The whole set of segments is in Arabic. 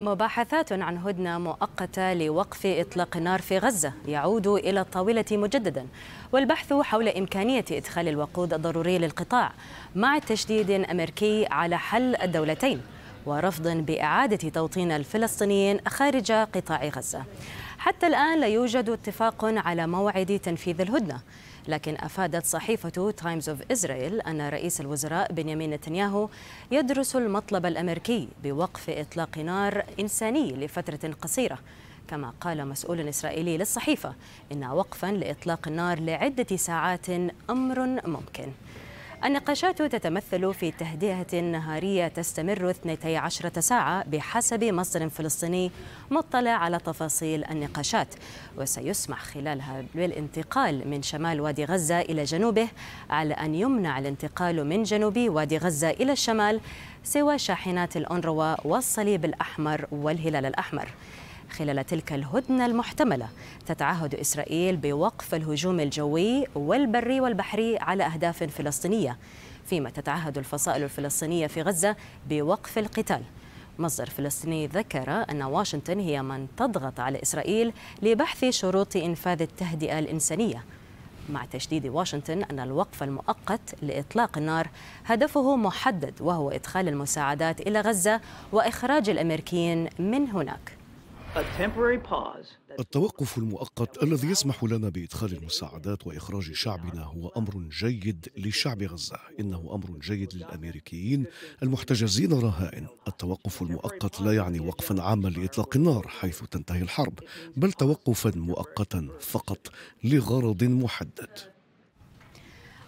مباحثات عن هدنة مؤقتة لوقف إطلاق النار في غزة يعود إلى الطاولة مجددا والبحث حول إمكانية إدخال الوقود الضروري للقطاع مع تشديد أمريكي على حل الدولتين ورفض بإعادة توطين الفلسطينيين خارج قطاع غزة حتى الآن لا يوجد اتفاق على موعد تنفيذ الهدنة لكن أفادت صحيفة تايمز اوف إسرائيل أن رئيس الوزراء بنيامين نتنياهو يدرس المطلب الأمريكي بوقف إطلاق نار إنساني لفترة قصيرة كما قال مسؤول إسرائيلي للصحيفة إن وقفا لإطلاق النار لعدة ساعات أمر ممكن النقاشات تتمثل في تهدئة نهارية تستمر 12 ساعة بحسب مصدر فلسطيني مطلع على تفاصيل النقاشات وسيسمح خلالها بالانتقال من شمال وادي غزة إلى جنوبه على أن يمنع الانتقال من جنوب وادي غزة إلى الشمال سوى شاحنات الأنروا والصليب الأحمر والهلال الأحمر خلال تلك الهدنة المحتملة تتعهد إسرائيل بوقف الهجوم الجوي والبري والبحري على أهداف فلسطينية فيما تتعهد الفصائل الفلسطينية في غزة بوقف القتال مصدر فلسطيني ذكر أن واشنطن هي من تضغط على إسرائيل لبحث شروط إنفاذ التهدئة الإنسانية مع تشديد واشنطن أن الوقف المؤقت لإطلاق النار هدفه محدد وهو إدخال المساعدات إلى غزة وإخراج الأمريكيين من هناك التوقف المؤقت الذي يسمح لنا بادخال المساعدات واخراج شعبنا هو امر جيد لشعب غزه انه امر جيد للامريكيين المحتجزين رهائن التوقف المؤقت لا يعني وقفا عاما لاطلاق النار حيث تنتهي الحرب بل توقفا مؤقتا فقط لغرض محدد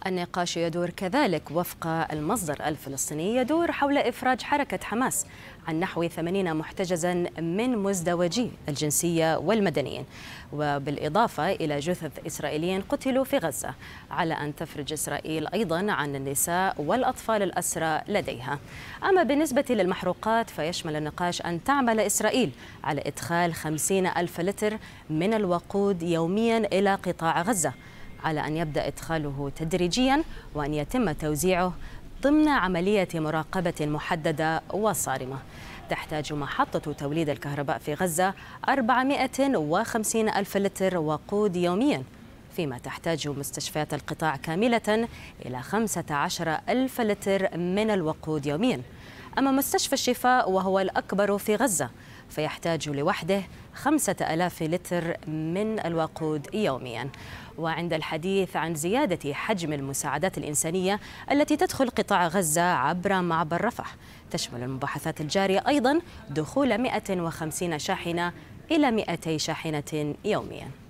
النقاش يدور كذلك وفق المصدر الفلسطيني يدور حول إفراج حركة حماس عن نحو 80 محتجزا من مزدوجي الجنسية والمدنيين وبالإضافة إلى جثث إسرائيليين قتلوا في غزة على أن تفرج إسرائيل أيضا عن النساء والأطفال الأسرى لديها أما بالنسبة للمحروقات فيشمل النقاش أن تعمل إسرائيل على إدخال 50 ألف لتر من الوقود يوميا إلى قطاع غزة على أن يبدأ إدخاله تدريجيا وأن يتم توزيعه ضمن عملية مراقبة محددة وصارمة تحتاج محطة توليد الكهرباء في غزة 450 ألف لتر وقود يومياً فيما تحتاج مستشفيات القطاع كاملة إلى 15 ألف لتر من الوقود يوميا أما مستشفى الشفاء وهو الأكبر في غزة فيحتاج لوحده خمسة ألاف لتر من الوقود يومياً وعند الحديث عن زيادة حجم المساعدات الإنسانية التي تدخل قطاع غزة عبر معبر رفح تشمل المباحثات الجارية أيضا دخول 150 شاحنة إلى 200 شاحنة يومياً